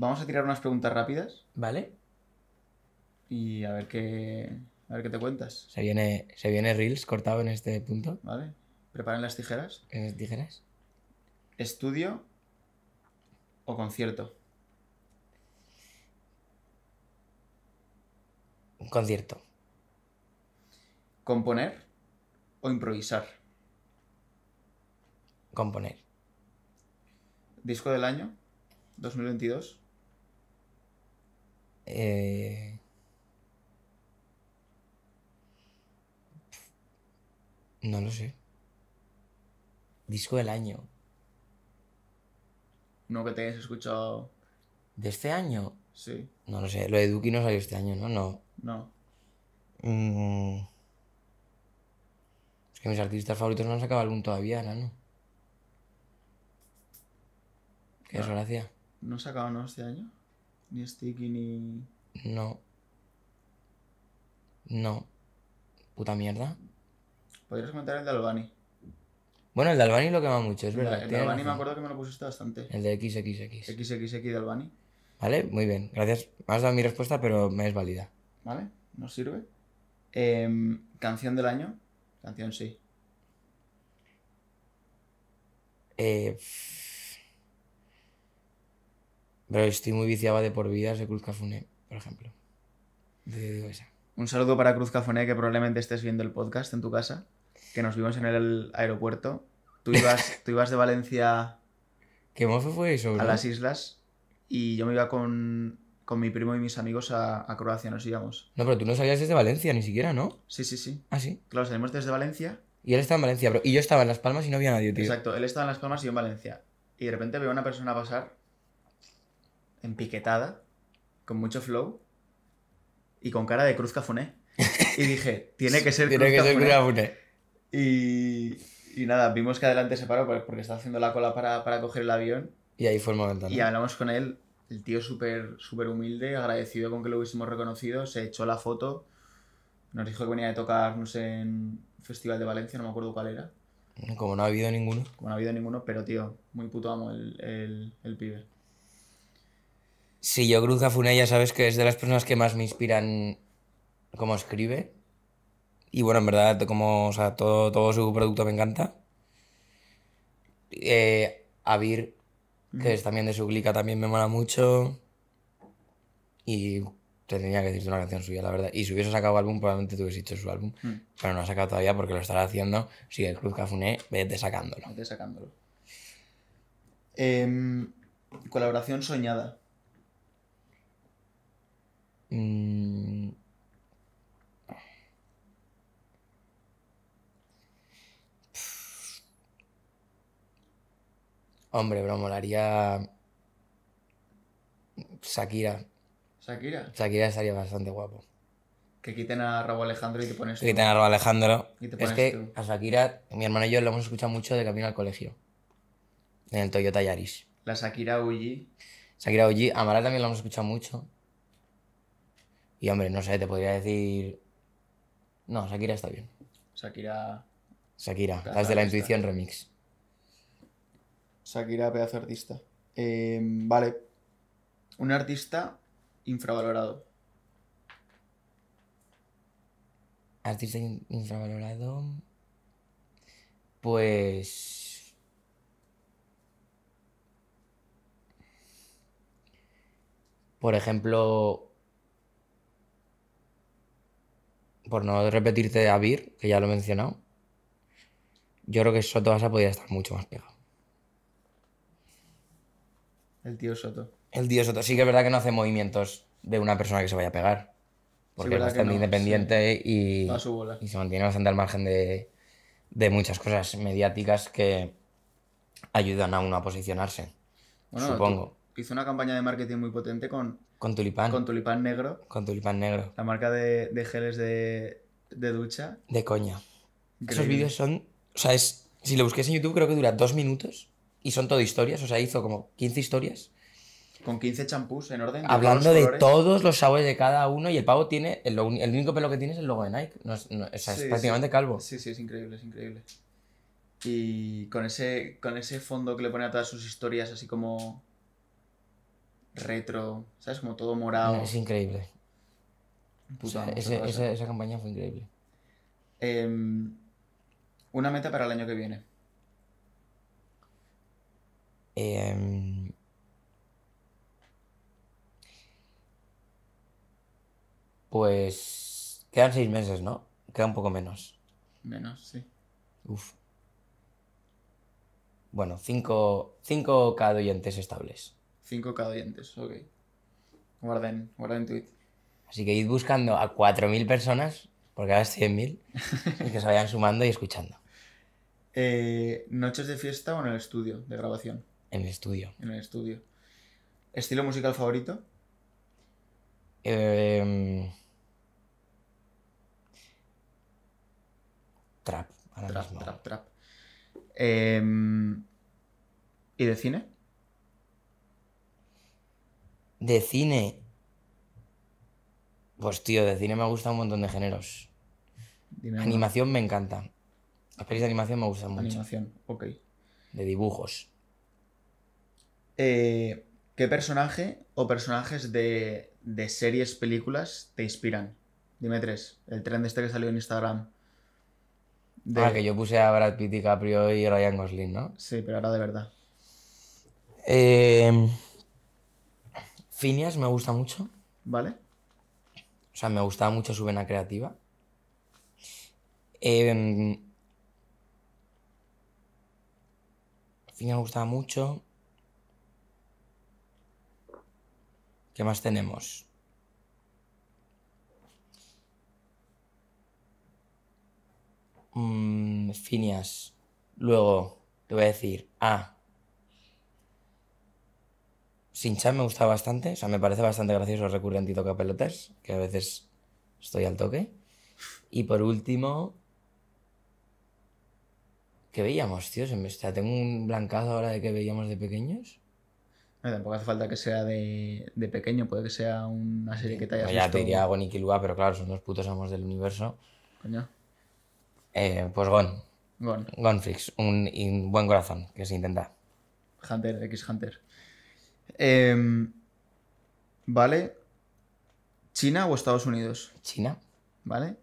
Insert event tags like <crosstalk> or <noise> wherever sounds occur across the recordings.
Vamos a tirar unas preguntas rápidas. Vale. Y a ver qué. A ver qué te cuentas. Se viene, se Reels cortado en este punto. Vale. Preparen las tijeras. las tijeras? ¿Estudio o concierto? Un concierto. ¿Componer o improvisar? Componer. ¿Disco del año? ¿2022? Eh, no lo sé. Disco del año. No que te hayas escuchado. ¿De este año? Sí. No lo sé. Lo de Duki no salió este año, ¿no? No. No. Mm. Es que mis artistas favoritos no han sacado algún todavía, ¿no? Qué desgracia. ¿No se no, este año? Ni Sticky ni. No. No. Puta mierda. Podrías comentar el de Albani. Bueno, el de Albani lo quema mucho, es verdad. El de, Albany Albani me acuerdo que me lo pusiste bastante. El de XXX. XXX de Albani. Vale, muy bien. Gracias. Me has dado mi respuesta, pero me es válida. Vale, nos sirve. Em, canción del año. Canción sí. Eh. Pero estoy muy viciado de por vidas de Cruz por ejemplo. Un saludo para Cruz que probablemente estés viendo el podcast en tu casa, que nos vimos en el aeropuerto. Tú ibas, <laughs> tú ibas de Valencia... ¿Qué mozo fue eso? A las islas y yo me iba con, mi primo y mis amigos a, Croacia, nos íbamos. No, pero tú no salías desde Valencia ni siquiera, ¿no? Sí, sí, sí. Ah, sí. Claro, salimos desde Valencia. Y él estaba en Valencia, pero... y yo estaba en Las Palmas y no había nadie, tío. Exacto, él estaba en Las Palmas y yo en Valencia. Y de repente veo a una persona pasar empiquetada, con mucho flow y con cara de Cruz Cafuné. Y dije, <laughs> tiene que ser Cruz Cafuné. Y, y, nada, vimos que adelante se paró porque estaba haciendo la cola para, para coger el avión. Y ahí fue el momento. Y hablamos con él, el tío súper super humilde, agradecido con que lo hubiésemos reconocido, se echó la foto, nos dijo que venía de tocarnos en Festival de Valencia, no me acuerdo cuál era. Como no ha habido ninguno. Como no ha habido ninguno, pero tío, muy puto amo el, el, el pibe. Sí, yo Cruz Cafuné, ya sabes que es de las personas que más me inspiran cómo escribe. Y bueno, en verdad, como todo, todo su producto me encanta. Eh, que mm. es también de su clica, también me mola mucho. Y te tenía que decirte una canción suya, la verdad. Y si hubiese sacado álbum, probablemente te hubiese hecho su álbum. Mm. Pero no ha sacado todavía porque lo estará haciendo. Si el Cruz Cafuné, vete sacándolo. Vete sacándolo. Em, colaboración soñada. Hombre, bro, molaría. Shakira. ¿Shakira? Shakira estaría bastante guapo. Que quiten a robo Alejandro y te pones. Que quiten a Robo Alejandro. es que a Shakira, mi hermano y yo lo hemos escuchado mucho de camino al colegio. En el Toyota Yaris. La Shakira Uji. Shakira Uji. Amara también lo hemos escuchado mucho. Y hombre, no sé, te podría decir. No, Shakira está bien. Shakira. Shakira, las de la intuición remix. Shakira, pedazo artista. Em, vale. Un artista infravalorado. Artista infravalorado. Pues. Por ejemplo. Por no repetirte a Vir, que ya lo he mencionado. Yo creo que Soto Asa podría estar mucho más pegado. El tío Soto. El tío Soto. Sí que es verdad que no hace movimientos de una persona que se vaya a pegar. Porque es bastante independiente y, y se mantiene bastante al margen de, muchas cosas mediáticas que ayudan a uno a posicionarse. supongo. Hizo una campaña de marketing muy potente con. Con tulipán. Con tulipán negro. Con tulipán negro. La marca de, de geles de, ducha. De coña. Esos vídeos son. O sea, si lo busquéis en YouTube, creo que dura dos minutos y son todo historias, o sea, hizo como 15 historias. Con 15 champús en orden. hablando de todos los sabores de cada uno y el pavo tiene, el, único pelo que tiene es el logo de Nike, no o sea, es prácticamente calvo. Sí, sí, es increíble, es increíble. Y con ese, con ese fondo que le pone a todas sus historias, así como retro, ¿sabes? Como todo morado. es increíble. esa, campaña fue increíble. Em, una meta para el año que viene. Em, pues quedan seis meses, ¿no? Queda un poco menos. Menos, sí. Uf. Bueno, 5 cinco, cada oyentes estables. 5 cada oyentes, ok. Guarden, guarden tweet. Así que id buscando a 4.000 personas, porque ahora es 100.000, <laughs> y que se vayan sumando y escuchando. Eh, ¿Noches de fiesta o en el estudio de grabación? En el estudio. En el estudio. ¿Estilo musical favorito? Em, trap, trap, Trap, em, ¿Y de cine? De cine. Pues tío, de cine me gusta un montón de géneros. animación me encanta. Las pelis de animación me gustan mucho. Animación, ok. De dibujos. Eh, ¿Qué personaje o personajes de, series, películas te inspiran? Dime tres. El tren de este que salió en Instagram. De... Ah, que yo puse a Brad Pitt, y Caprio y Ryan Gosling, ¿no? Sí, pero ahora de verdad. Eh... Phineas me gusta mucho. ¿Vale? O sea, me gustaba mucho su vena creativa. Eh... Phineas me gustaba mucho. ¿Qué más tenemos? Mm, Finias. Luego, te voy a decir, ah, Sincha me gusta bastante, o sea, me parece bastante gracioso el recurrente y toca pelotas, que a veces estoy al toque. Y por último, ¿qué veíamos, tío? O tengo un blancazo ahora de que veíamos de pequeños tampoco hace falta que sea de, pequeño, puede que sea una serie que te haya Ya te diría Gon y Killua, pero claro, son dos putos amos del universo. Coño. Eh, pues Gon. Gon. Gonflix, un, un, buen corazón, que se intenta. Hunter, X Hunter. Em, vale. ¿China o Estados Unidos? China. Vale.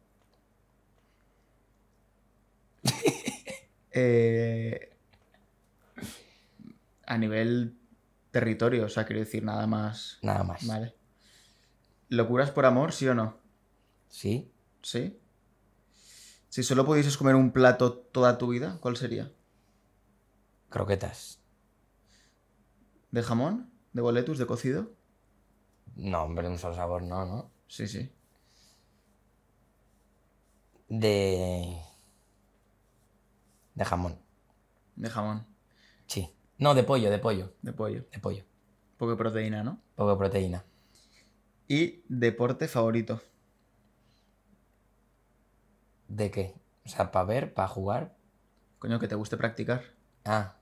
<laughs> Eh, a nivel territorio, o sea, quiero decir, nada más. Nada más. Vale. ¿Locuras por amor, sí o no? Sí. ¿Sí? Si solo pudieses comer un plato toda tu vida, ¿cuál sería? Croquetas. ¿De jamón? ¿De boletus? ¿De cocido? No, hombre, un solo sabor no, ¿no? Sí, sí. De. De jamón. De jamón. Sí. No, de pollo, de pollo. De pollo. De pollo. Poco proteína, ¿no? Poco proteína. ¿Y deporte favorito? ¿De qué? O sea, para ver, para jugar. Coño, que te guste practicar. Ah.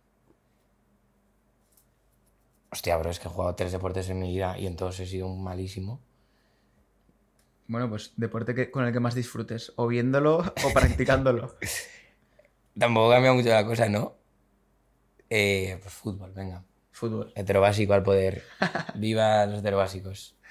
Hostia, bro, es que he jugado tres deportes en mi vida y entonces he sido un malísimo. Bueno, pues deporte que, con el que más disfrutes, o viéndolo o practicándolo. <laughs> Tampoco cambia mucho la cosa, ¿no? Eh, pues fútbol, venga. Fútbol. Heterobásico al poder. <laughs> Viva los heterobásicos.